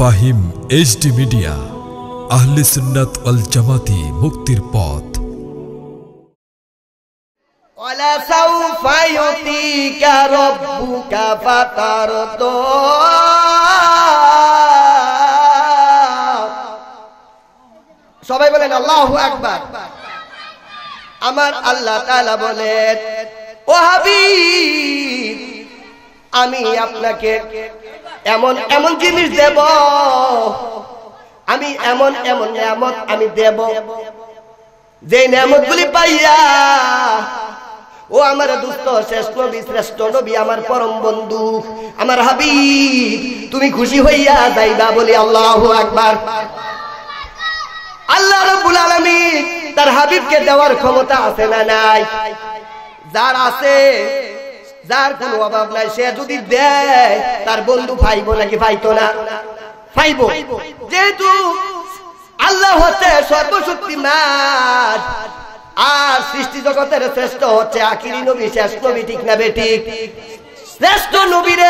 Fahim HD media আহলে সুন্নাত ওয়াল জামাতি মুক্তির পথ ولسوف يعطيك ربك فترضى সবাই বলেন আল্লাহু আকবার আমার আল্লাহ তাআলা বলেন ও হাবিব আমি আপনাকে এমন এমন জিনিস দেব আমি এমন এমন নিয়ামত আমি দেব যে নিয়ামত গুলি পাইয়া ও আমার দুস্থ শ্রেষ্ঠ নবী শ্রেষ্ঠ নবী আমার পরম বন্ধু আমার হাবি তুমি খুশি হইয়া যাইবা বলি আল্লাহ একবার আল্লাহ রব্বুল আলমী তার হাবিবকে দেওয়ার ক্ষমতা আছে না নাই যার আছে যার কোনো অভাব নাই সে যদি দেয় তার বন্ধু পাইব নাকি ভাইতো না পাইব যেহেতু আল্লাহ হচ্ছে সর্বশক্তিমান আর সৃষ্টি জগতের শ্রেষ্ঠ হচ্ছে আখিরি নবী শেষ নবী ঠিক না বেঠিক শ্রেষ্ঠ নবীর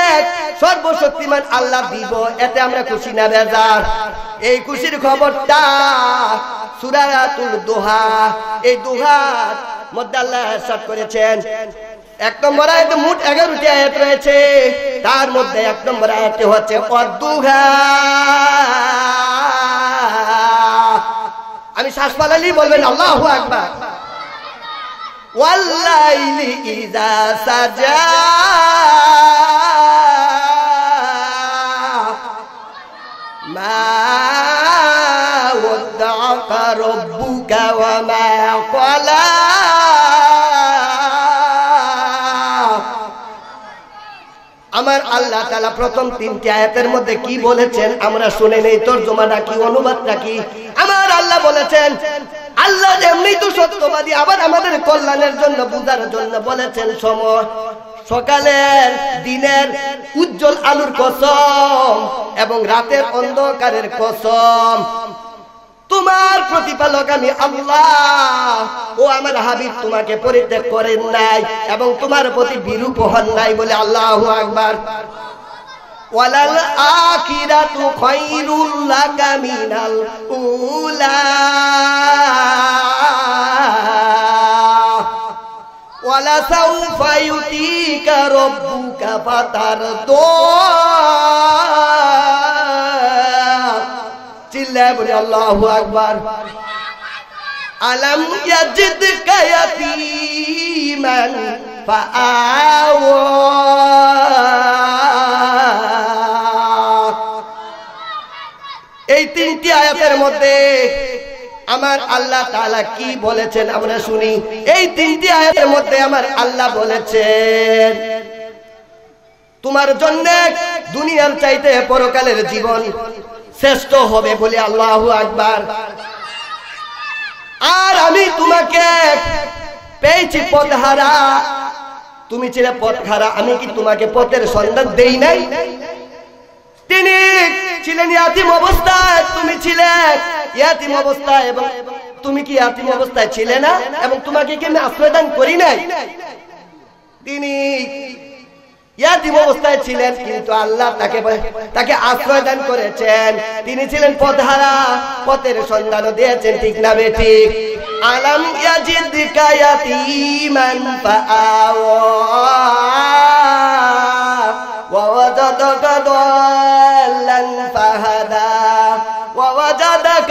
সর্বশক্তিমান আল্লাহ দিব এতে আমরা খুশি না বেজার এই খুশির খবরটা সুরাতুল দোহা এই দোহার মধ্যে আল্লাহ করেছেন এক নম্বর আয়াতে মোট এগারোটি আয়াত রয়েছে তার মধ্যে এক নম্বর আয়াতে হচ্ছে আমি শ্বাস পালালি বলবেন আল্লাহ একবার ওয়াল্লাইলি মা ওয়াদ্দাকা রাব্বুকা আমার আল্লাহ তালা প্রথম তিনটি আয়াতের মধ্যে কি বলেছেন আমরা শুনে নেই তর্জমাটা নাকি অনুবাদ নাকি আমার আল্লাহ বলেছেন আল্লাহ এমনি তো সত্যবাদী আবার আমাদের কল্যাণের জন্য বুঝার জন্য বলেছেন সময় সকালের দিনের উজ্জ্বল আলুর কসম এবং রাতের অন্ধকারের কসম তোমার প্রতিপালক আমি আল্লাহ ও আমার হাবিব তোমাকে পরিত্যাগ করেন নাই এবং তোমার প্রতি বিরূপ হন নাই বলে আল্লাহ আকবার ওয়ালাল আখিরাতু খায়রুল উলা ওয়ালা চিল্লায় বলি আল্লাহ আকবার আলম ইয়াজিদ কায়াতিমান ফাআওয়া এই তিনটি আয়াতের মধ্যে আমার আল্লাহ তাআলা কি বলেছেন আমরা শুনি এই তিনটি আয়াতের মধ্যে আমার আল্লাহ বলেছেন তোমার জন্য দুনিয়ার চাইতে পরকালের জীবন শ্রেষ্ঠ হবে বলে আল্লাহ আকবার আর আমি তোমাকে পেয়েছি পথহারা তুমি ছেলে পথহারা আমি কি তোমাকে পথের সন্ধান দেই নাই তিনি ছিলেন ইয়াতিম অবস্থায় তুমি ছিলে ইয়াতিম অবস্থায় এবং তুমি কি ইয়াতিম অবস্থায় ছিলে না এবং তোমাকে কি আমি আশ্রয় দান করি নাই তিনি ইয়াদিম অবস্থায় ছিলেন কিন্তু আল্লাহ তাকে তাকে আশ্রয় দান করেছেন তিনি ছিলেন পথহারা পথের সন্ধান দিয়েছেন ঠিক না বেঠিক আলাম ইয়াজিদ কায়াতিমান ফাআওয়া ووجدك ضالا فهدى ووجدك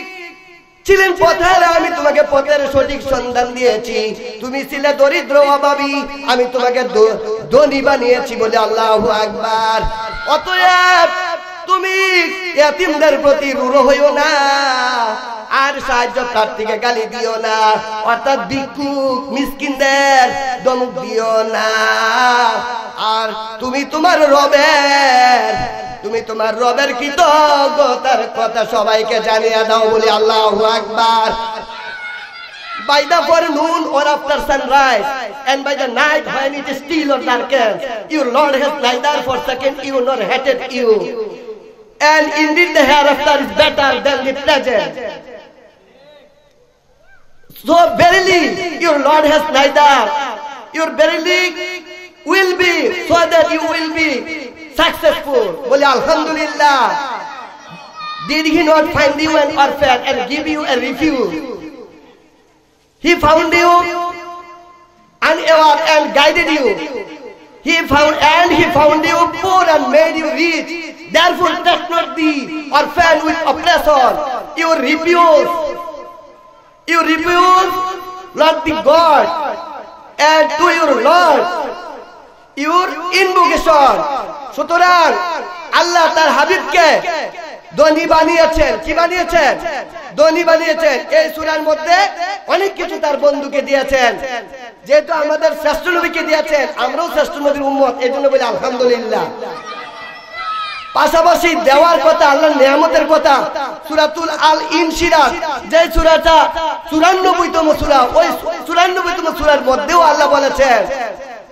ছিলেন পথের আমি তোমাকে পথের সঠিক সন্ধান দিয়েছি তুমি ছিলে দরিদ্র অভাবি আমি তোমাকে ধনী বানিয়েছি বলে আল্লাহ আকবার অতএব তুমি এতিমদের প্রতি রুড়ো হইও না আর সাহায্য তার থেকে গালি দিও না অর্থাৎ বিকু মিসকিনদের দমক দিও না আর তুমি তোমার রবের তুমি তোমার রবের কৃতজ্ঞতার কথা সবাইকে জানিয়ে দাও বলি আল্লাহ আকবার by the forenoon or after sunrise and by the night when it is still or darkens your lord has neither forsaken you nor hated you and indeed the hereafter is better than the present so verily your lord has neither your verily will be so that you will be successful বলে Alhamdulillah, did he not find you an orphan and give you a refuge he found you and ever and guided you he found and he found you poor and made you rich therefore touch not the orphan with oppressor you refuse you refuse not the god and to your lord your invocation সুতরাং আল্লাহ তার হাবিবকে বানিয়েছেন কি বানিয়েছেন বানিয়েছেন এই সুরার মধ্যে অনেক কিছু তার বন্ধুকে দিয়েছেন যেহেতু আমাদের শ্রেষ্ঠ নবীকে দিয়েছেন আমরাও শ্রেষ্ঠ নবীর উম্মত এই জন্য বলি আলহামদুলিল্লাহ পাশাপাশি দেওয়ার কথা আল্লাহ নিয়ামতের কথা সুরাতুল আল ইন সিরাজ যে সুরাটা চুরানব্বইতম সুরা ওই চুরানব্বইতম সুরার মধ্যেও আল্লাহ বলেছেন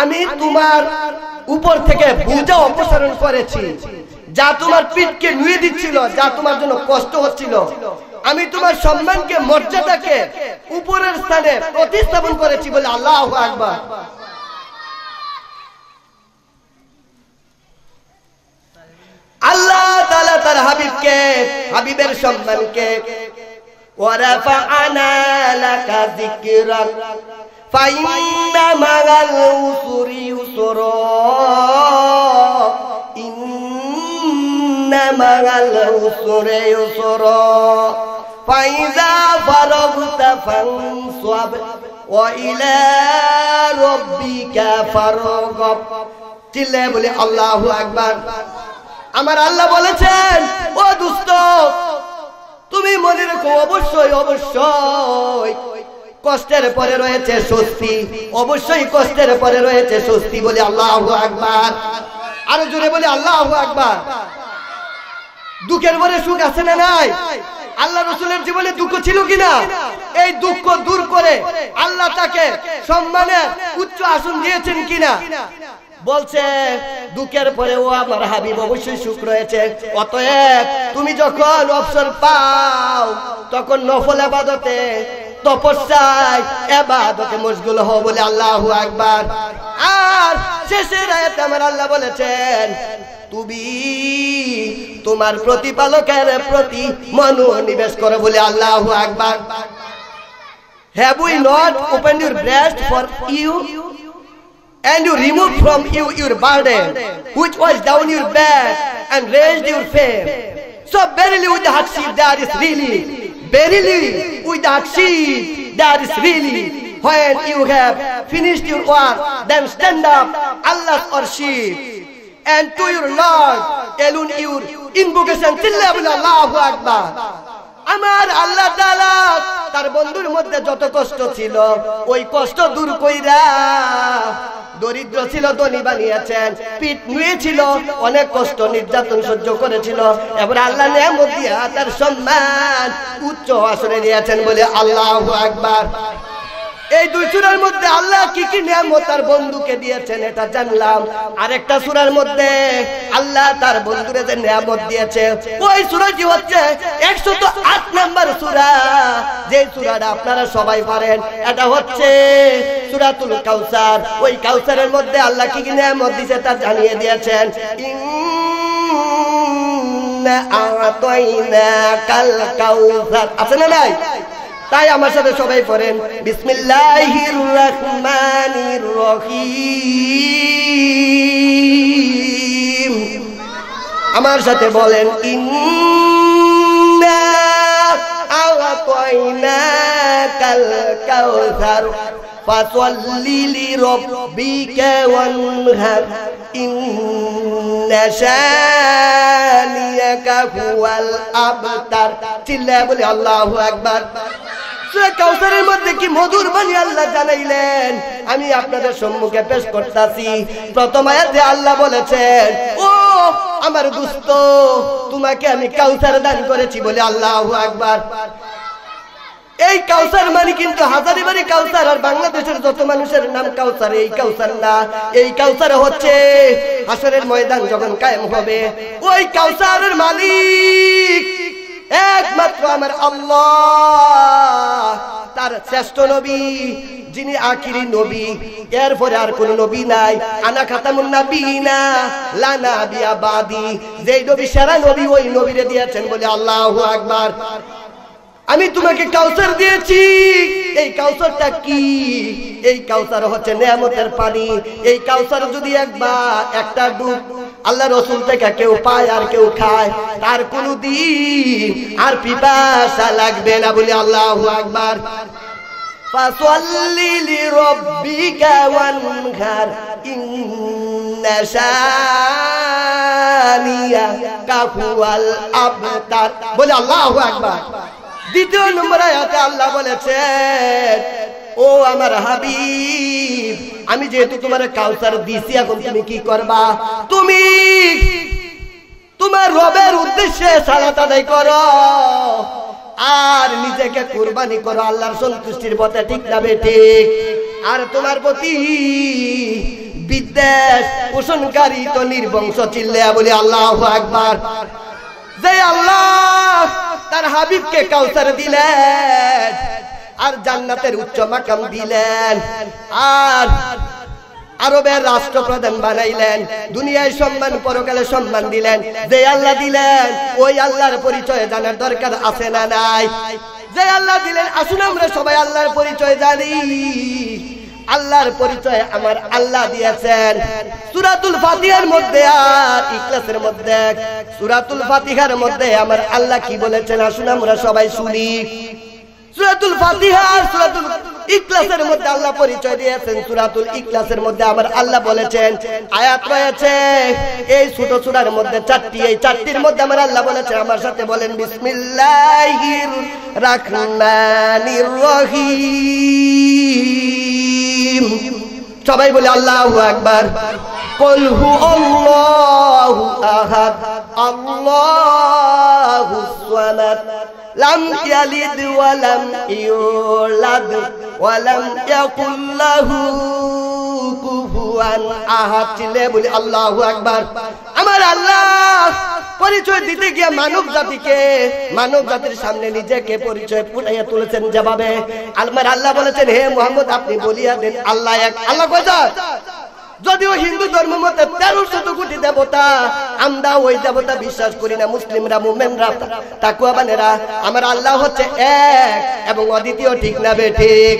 আমি তোমার উপর থেকে বোঝা অপসারণ করেছি যা তোমার পিঠকে নুয়ে দিচ্ছিল যা তোমার জন্য কষ্ট হচ্ছিল আমি তোমার সম্মানকে মর্যাদাকে উপরের স্থানে প্রতিস্থাপন করেছি বলে আল্লাহ আকবর আল্লাহ তালা তার হাবিবকে হাবিবের সম্মানকে ওরা আনা লাকা যিকরাক فإن مع العسر يسرا إن مع العسر يسرا فإذا فرغت فانصب وإلى ربك فارغب চিল্লায় বলে আল্লাহ আকবার আমার আল্লাহ বলেছেন ও দুস্ত তুমি মনে রেখো অবশ্যই অবশ্যই কষ্টের পরে রয়েছে স্বস্তি অবশ্যই কষ্টের পরে রয়েছে স্বস্তি বলে আল্লাহ আকবার আরো জোরে বলে আল্লাহ আকবার দুঃখের পরে সুখ আছে না নাই আল্লাহ রসুলের জীবনে দুঃখ ছিল কিনা এই দুঃখ দূর করে আল্লাহ তাকে সম্মানে উচ্চ আসন দিয়েছেন কিনা বলছে দুঃখের পরে ও আমার হাবিব অবশ্যই সুখ রয়েছে অতএব তুমি যখন অবসর পাও তখন নফল আবাদতে তপস্যায় এবাদতে মশগুল হও বলে আল্লাহু আকবার আর শেষের আয়াতে আমার আল্লাহ বলেছেন তুমি তোমার প্রতিপালকের প্রতি মনোনিবেশ করো বলে আল্লাহু আকবার Have we not opened your breast for you? and you removed from you your burden, which was down your back, and raised your fame. So verily with the hardship there is really verily without seed that is really when you have finished your work then stand up or she and to your Lord alone your invocation Allah Akbar Amar Allah Dalat. তার বন্ধুর মধ্যে যত কষ্ট ছিল ওই কষ্ট দূর কইরা দরিদ্র ছিল ধনী বানিয়েছেন পিঠ নিয়েছিল অনেক কষ্ট নির্যাতন সহ্য করেছিল এবার আল্লাহ নেমত তার সম্মান উচ্চ আসনে নিয়েছেন বলে আল্লাহ একবার এই দুই সুরার মধ্যে আল্লাহ কি কি নিয়ামত তার বন্ধুকে দিয়েছেন এটা জানলাম আরেকটা সুরার মধ্যে আল্লাহ তার বন্ধুরে যে নিয়ামত দিয়েছে ওই সুরাটি হচ্ছে একশো তো আট নাম্বার সুরা যে সুরাটা আপনারা সবাই পারেন এটা হচ্ছে সুরাতুল কাউসার ওই কাউসারের মধ্যে আল্লাহ কি কি নিয়ামত দিয়েছে তা জানিয়ে দিয়েছেন আছে না নাই তাই আমার সাথে সবাই পড়েন বিসমিল্লাহির রহমানির রহিম আমার সাথে বলেন ইন্না আওয়াতাইনাকাল কাউসার ফাসাল্লি লিরাব্বিকা ওয়ানহার ইন্না জানাইলেন আমি আপনাদের সম্মুখে পেশ করতেছি প্রথম আয়াতে আল্লাহ বলেছেন ও আমার দুস্থ তোমাকে আমি কাউসার দান করেছি বলে আল্লাহ একবার এই কাউসার মানে কিন্তু হাজারি হাজারিবাড়ি কাউসার আর বাংলাদেশের যত মানুষের নাম কাউসার এই কাউসার না এই কাউসার হচ্ছে আসরের ময়দান যখন কায়েম হবে ওই কাউসারের মালিক একমাত্র আমার আল্লাহ তার শ্রেষ্ঠ নবী যিনি আখিরি নবী এরপরে আর কোন নবী নাই আনা খাতামুন নাবিনা লানা বিয়া বাদি যেই নবী সারা নবী ওই নবীরে দিয়েছেন বলে আল্লাহ আকবার আমি তোমাকে কাউসার দিয়েছি এই কাউসারটা কি এই কাউসার হচ্ছে নিয়ামতের পানি এই কাউসার যদি একবার একটা ডুব আল্লাহ রসুল থেকে কেউ পায় আর কেউ খায় তার কোনো দিন আর পিপাসা লাগবে না বলে আল্লাহ একবার فصلي لربك وانهر إن شانيك هو الأبتر بل الله أكبر দ্বিতীয় নম্বর আয়াতে আল্লাহ বলেছেন ও আমার হাবিব আমি যেহেতু তোমার কাউসার দিছি এখন তুমি কি করবা তুমি তোমার রবের উদ্দেশ্যে সালাত আদায় করো আর নিজেকে কুরবানি করো আল্লাহর সন্তুষ্টির পথে ঠিক না ঠিক আর তোমার প্রতি বিদ্বেষ পোষণকারী তো নির্বংশ চিল্লে বলি আল্লাহ আকবার যে আল্লাহ তার হাবিবকে কাউসার দিলেন আর জান্নাতের উচ্চ মাকাম দিলেন আর আরবের রাষ্ট্রপ্রধান বানাইলেন দুনিয়ায় সম্মান পরকালে সম্মান দিলেন যে আল্লাহ দিলেন ওই আল্লাহর পরিচয় জানার দরকার আছে না নাই যে আল্লাহ দিলেন আসুন আমরা সবাই আল্লাহর পরিচয় জানি আল্লাহর পরিচয় আমার আল্লাহ দিয়েছেন সুরাতুল ফাতিহার মধ্যে আর ইকলাসের মধ্যে সুরাতুল ফাতিহার মধ্যে আমার আল্লাহ কি বলেছেন আসুন আমরা সবাই শুনি সুরাতুল ফাতিহার সুরাতুল ইকলাসের মধ্যে আল্লাহ পরিচয় দিয়েছেন সুরাতুল ইকলাসের মধ্যে আমার আল্লাহ বলেছেন আয়াত রয়েছে এই ছোট সুরার মধ্যে চারটি এই চারটির মধ্যে আমার আল্লাহ বলেছেন আমার সাথে বলেন বিসমিল্লাহির রাহমানির রহিম মুসলিম সবাই বলে আল্লাহ আকবার কলহু আল্লাহু আহাদ আল্লাহু সালাত লাম ইয়ালিদ ওয়া লাম ইউলাদ ওয়া লাম ইয়াকুল লাহু কুফুয়ান আহাদ চিল্লে বলে আল্লাহু আকবার আমার আল্লাহ পরিচয় দিতে গিয়ে মানব জাতিকে মানব জাতির সামনে নিজেকে পরিচয় ফুটাইয়া তুলেছেন যেভাবে আলমার আল্লাহ বলেছেন হে মোহাম্মদ আপনি বলিয়া দেন আল্লাহ এক আল্লাহ কয়টা যদিও হিন্দু ধর্ম মতে তেরো শত কোটি দেবতা আমরা ওই দেবতা বিশ্বাস করি না মুসলিমরা মুমেনরা বানেরা আমার আল্লাহ হচ্ছে এক এবং অদ্বিতীয় ঠিক না বে ঠিক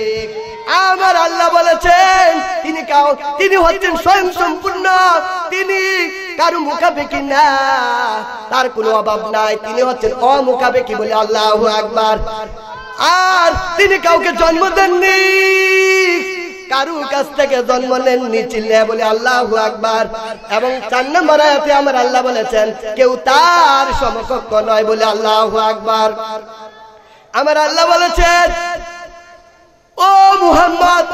আমার আল্লাহ বলেছেন তিনি কাউ তিনি হচ্ছেন স্বয়ং সম্পূর্ণ তিনি কারো মুখাপেকি না তার কোনো অভাব নাই তিনি হচ্ছেন অমুখাপেকি বলে আল্লাহ আকবার আর তিনি কাউকে জন্ম দেননি কারু কাছ থেকে জন্ম নেননি চিল্লে বলে আল্লাহ এবং আমার আল্লাহ বলেছেন কেউ তার সমকক্ষ নয় বলে আল্লাহ আমার আল্লাহ বলেছেন ও মুহাম্মদ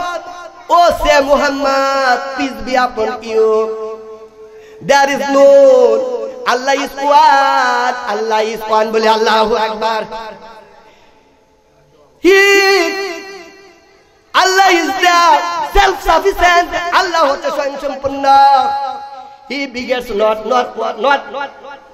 ও সে মুহাম্মদ peace be upon you There is no Allah is one. Allah is one. Bole Allahu Akbar. He Allah is there, self-sufficient. Allah is সম্পূর্ণ He begets not, not, not, not, not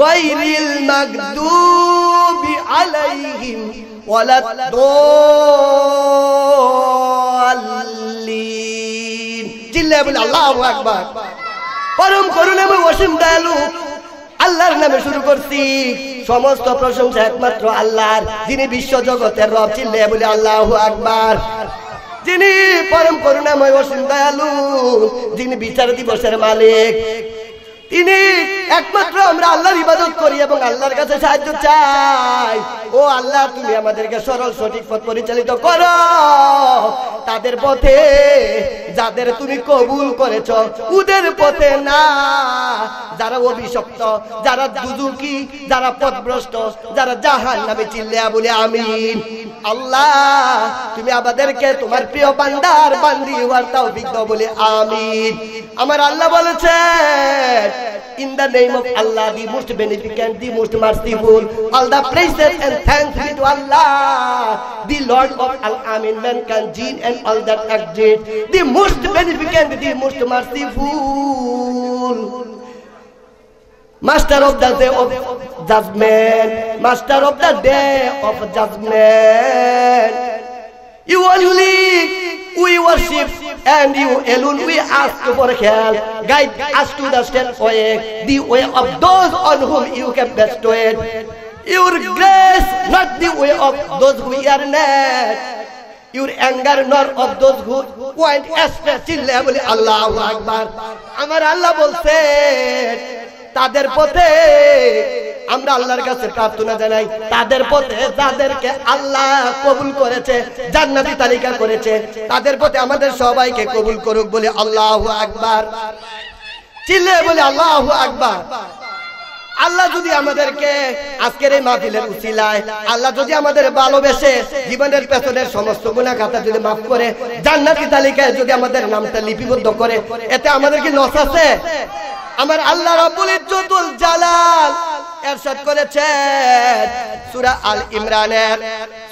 গায়রিল মাগদুবি আলাইহিম ওয়ালাদ-দাল্লিন চিল্লায় বলে আল্লাহু আকবার পরম করুণাময় অসীম দয়ালু আল্লাহর নামে শুরু করছি সমস্ত প্রশংসা একমাত্র আল্লাহর যিনি বিশ্ব জগতের রব চিল্লে বলে আল্লাহ আকবার যিনি পরম করুণাময় অসীম দয়ালু যিনি বিচার দিবসের মালিক ইনি একমাত্র আমরা আল্লাহর ইবাদত করি এবং আল্লাহর কাছে সাহায্য চাই ও আল্লাহ তুমি আমাদেরকে সরল সঠিক পথ পরিচালিত করো তাদের পথে যাদের তুমি কবুল করেছ ওদের পথে না যারা অভিশপ্ত যারা দুদুকি যারা পদভ্রষ্ট যারা জাহান নামে চিল্লিয়া বলে আমিন আল্লাহ তুমি আমাদেরকে তোমার প্রিয় বান্দার বান্দি হওয়ার তাও বিঘ্ন বলে আমিন আমার আল্লাহ বলেছে in the name of Allah the most beneficent the most merciful all the praises and thanks be to Allah the lord of আল আমিন man can jinn and all that exist the most beneficent the most merciful master master of the of of judgment of of the day of you you only we worship and you alone we ask for help. Guide us to the step way, the way of those on whom you can bestow Your grace, not the way of those who are not. Your anger, nor of those who want express level. Allahu Akbar. Amar Allah will say. তাদের পথে আমরা আল্লাহর কাছে প্রার্থনা জানাই তাদের পথে যাদেরকে আল্লাহ কবুল করেছে জান্নাতি তালিকা করেছে তাদের পথে আমাদের সবাইকে কবুল করুক বলে আল্লাহ আকবার চিল্লে বলে আল্লাহ আকবার আল্লাহ যদি আমাদেরকে আজকের এই মাহফিলের উচিলায় আল্লাহ যদি আমাদের ভালোবেসে জীবনের পেছনের সমস্ত গুণা খাতা যদি মাফ করে জান্নাতি তালিকায় যদি আমাদের নামটা লিপিবদ্ধ করে এতে আমাদের কি লস আছে আমার আল্লাহ রাব্বুল ইজ্জতুল জালাল ইরশাদ করেছেন সূরা আল ইমরানের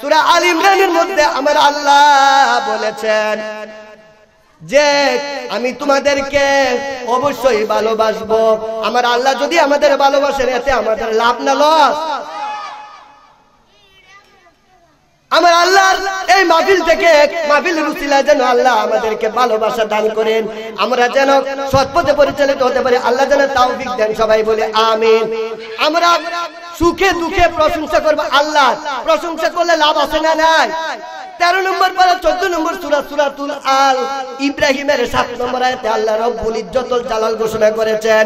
সূরা আল ইমরানের মধ্যে আমার আল্লাহ বলেছেন যে আমি তোমাদেরকে অবশ্যই ভালোবাসবো আমার আল্লাহ যদি আমাদের ভালোবাসেন এতে আমাদের লাভ না লস আমার আল্লাহর এই মাহফিল থেকে মাহফিল রুসিলা যেন আল্লাহ আমাদেরকে ভালোবাসা দান করেন আমরা যেন সৎপথে পরিচালিত হতে পারি আল্লাহ যেন তাওফিক দেন সবাই বলে আমিন আমরা সুখে দুঃখে প্রশংসা করবো আল্লাহ প্রশংসা করলে লাভ আছে না নাই তেরো নম্বর পরে চোদ্দ নম্বর সুরা সুরা তুল আল ইব্রাহিমের সাত নম্বর আয়তে আল্লাহ রব্বুল ইজ্জতুল জালাল ঘোষণা করেছেন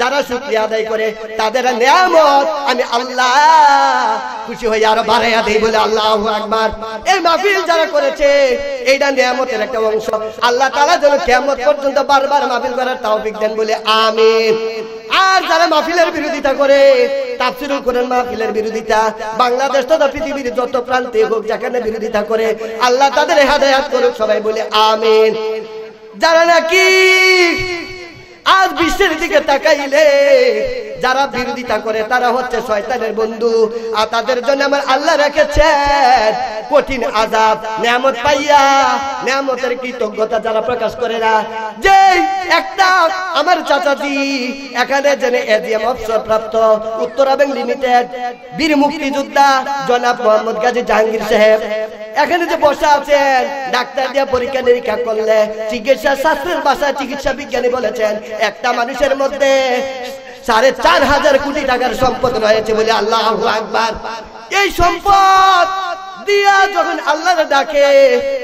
যারা শুক্রিয়া আদায় করে তাদের নিয়ামত আমি আল্লাহ খুশি হয়ে আরো বাড়াইয়া দেই বলে আল্লাহ একবার এই মাহফিল যারা করেছে এইটা নিয়ামতের একটা অংশ আল্লাহ তারা যেন কেমত পর্যন্ত বারবার মাহফিল করার তাওফিক দেন বলে আমিন আর যারা মাহফিলের বিরোধিতা করে তাফসিরুল কোরআন মাহফিলের বিরোধিতা বাংলাদেশ তথা পৃথিবীর যত প্রান্তে হোক যেখানে বিরোধিতা করে আল্লাহ তাদের হেদায়াত করুক সবাই বলে আমিন যারা নাকি आज বিশ্বের দিকে তাকাইলে যারা বিরোধিতা করে তারা হচ্ছে শয়তানের বন্ধু আর তাদের জন্য আমার আল্লাহ রেখেছে কঠিন আজাব নিয়ামত পাইয়া নিয়ামতের কৃতজ্ঞতা যারা প্রকাশ করে না যে একটা আমার চাচাজি এখানে জেনে এজিএম অফিসার প্রাপ্ত উত্তরা বেঙ্গ লিমিটেড বীর মুক্তিযোদ্ধা জনাব মোহাম্মদ গাজী জাহাঙ্গীর সাহেব এখানে যে বসে আছেন ডাক্তার দিয়ে পরীক্ষা নিরীক্ষা করলে চিকিৎসা শাস্ত্রের ভাষায় চিকিৎসা বিজ্ঞানী বলেছেন একটা মানুষের মধ্যে সাড়ে চার হাজার কোটি টাকার সম্পদ রয়েছে বলে আল্লাহ আকবার এই সম্পদ যখন ডাকে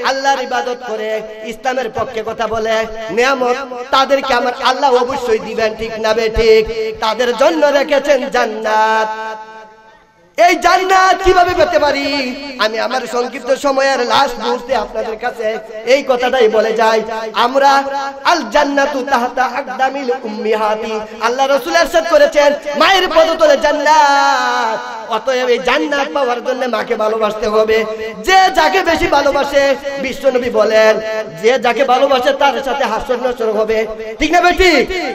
আল্লাহর ইবাদত করে ইসলামের পক্ষে কথা বলে তাদেরকে আমার আল্লাহ অবশ্যই দিবেন ঠিক না বে ঠিক তাদের জন্য রেখেছেন জান্নাত এই জান্নাত কিভাবে পেতে পারি আমি আমার সংক্ষিপ্ত সময়ের লাস্ট মুহূর্তে আপনাদের কাছে এই কথাটাই বলে যাই আমরা আল জান্নাতু তাহতা আকদামিল উম্মিহাতি আল্লাহ রাসূল ارشاد করেছেন মায়ের পদতলে জান্নাত অতএব এই জান্নাত পাওয়ার জন্য মাকে ভালোবাসতে হবে যে যাকে বেশি ভালোবাসে বিশ্বনবী বলেন যে যাকে ভালোবাসে তার সাথে হাসর নসর হবে ঠিক না বেটি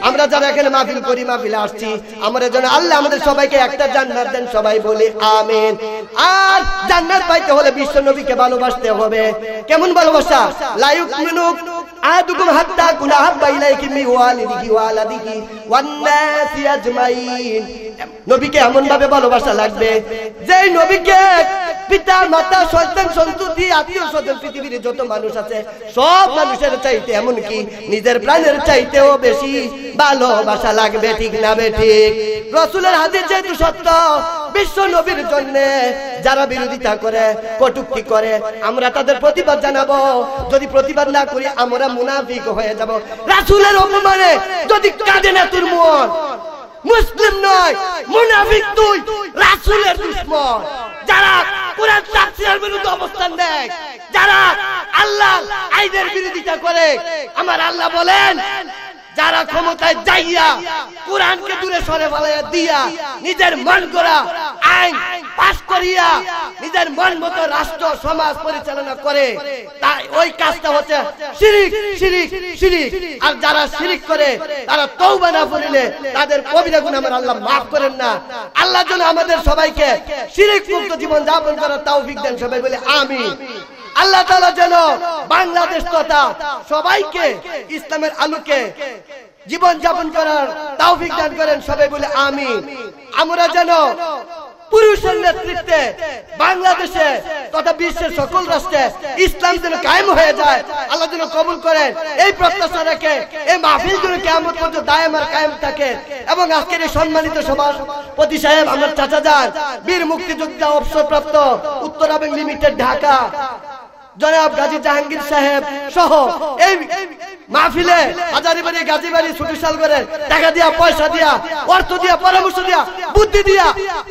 আমরা যারা এখানে মাহফিল করি মাহফিলে আসছি আমরা যেন আল্লাহ আমাদের সবাইকে একটা জান্নাত দেন সবাই বলি আমিন আর জান্নাত পাইতে হলে বিশ্ব নবীকে ভালোবাসতে হবে কেমন ভালোবাসা লায়ুক মিনুক আদুকুম হাত্তা কুনাহাব্বা ইলাইকি মি ওয়ালিদিহি ওয়ালাদিহি ওয়ান নাস ইয়াজমাইন নবীকে এমন ভাবে ভালোবাসা লাগবে যেই নবীকে পিতা মাতা সন্তান সন্ততি আত্মীয় স্বজন পৃথিবীর যত মানুষ আছে সব মানুষের চাইতে এমনকি নিজের প্রাণের চাইতেও বেশি ভালোবাসা লাগবে ঠিক না বেঠিক রসুলের হাতে যেহেতু সত্য বিশ্ব নবীর জন্য যারা বিরোধিতা করে কটুক্তি করে আমরা তাদের প্রতিবাদ জানাবো যদি প্রতিবাদ না করি আমরা মুনাফিক হয়ে যাব রাসুলের অপমানে যদি কাঁদে না তুর মন মুসলিম নয় মুনাফিক তুই রাসুলের দুশ্মন যারা কোরআন তাফসিরের বিরুদ্ধে অবস্থান নেয় যারা আল্লাহ আইনের বিরোধিতা করে আমার আল্লাহ বলেন যারা ক্ষমতায় যাইয়া কোরআনকে দূরে সরে ফেলাইয়া দিয়া নিজের মন করা আইন পাশ করিয়া নিজের মন মতো রাষ্ট্র সমাজ পরিচালনা করে তাই ওই কাজটা হচ্ছে শিরিক শিরিক শিরিক আর যারা শিরিক করে তারা তৌবা না পড়িলে তাদের কবিরা গুণ আমার আল্লাহ মাফ করেন না আল্লাহ যেন আমাদের সবাইকে শিরিক মুক্ত জীবন যাপন করার তৌফিক দেন সবাই বলে আমি আল্লাহ তাআলা যেন বাংলাদেশ তথা সবাইকে ইসলামের আলোকে জীবন যাপন করার তৌফিক দান করেন সবাই বলে আমি আমরা যেন পুরুষের নেতৃত্বে বাংলাদেশে তথা বিশ্বের সকল রাষ্ট্রে ইসলাম যেন কায়েম হয়ে যায় আল্লাহ যেন কবুল করেন এই প্রত্যাশা রেখে এই মাহফিল যেন কেমন পর্যন্ত দায় আর কায়েম থাকে এবং আজকের এই সম্মানিত সভা সভাপতি সাহেব আমার চাচা যান বীর মুক্তিযোদ্ধা অবসরপ্রাপ্ত উত্তরা ব্যাংক লিমিটেড ঢাকা জনাব গাজী জাহাঙ্গীর সাহেব সহ এই মাহফিলে হাজারিবাড়ি গাজীবাড়ি সুবিশাল করে টাকা দিয়া পয়সা দিয়া অর্থ দিয়া পরামর্শ দিয়া বুদ্ধি দিয়া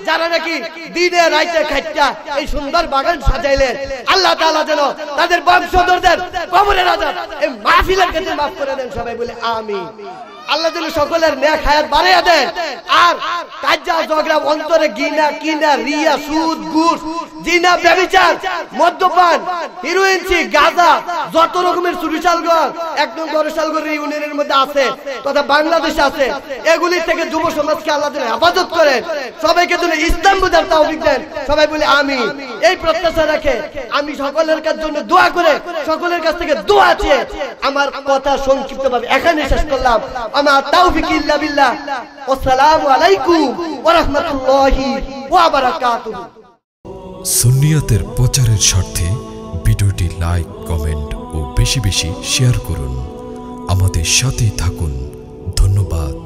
যারা নাকি দিনে রাইতে খাইটা এই সুন্দর বাগান সাজাইলে আল্লাহ তাআলা যেন তাদের বংশধরদের কবরের আজাদ এই মাহফিলের ক্ষেত্রে মাফ করে দেন সবাই বলে আমি আল্লাহ দিলে সকলের নেক হায়াত বাড়াইয়া দেন আর কাজা ঝগড়া অন্তরে গিনা কিনা রিয়া সুদ গুড় জিনা ব্যবিচার মদ্যপান হিরোইন সি গাঁজা যত রকমের সুরিশালগড় একদম গরশালগড় ইউনিয়নের মধ্যে আছে তথা বাংলাদেশে আছে এগুলি থেকে যুব সমাজকে আল্লাহ দিলে হেফাজত করেন সবাইকে দিলে ইসলাম বুঝার তাওফিক দেন সবাই বলে আমি এই প্রত্যাশা রাখে আমি সকলের কাছ জন্য দোয়া করে সকলের কাছ থেকে দোয়া চেয়ে আমার কথা সংক্ষিপ্তভাবে এখানে শেষ করলাম আমার তাওফিক ইল্লা বিল্লাহ আলাইকুম ওয়া রাহমাতুল্লাহি ওয়া বারাকাতুহু সুন্নিয়াতের প্রচারের স্বার্থে ভিডিওটি লাইক কমেন্ট ও বেশি বেশি শেয়ার করুন আমাদের সাথেই থাকুন ধন্যবাদ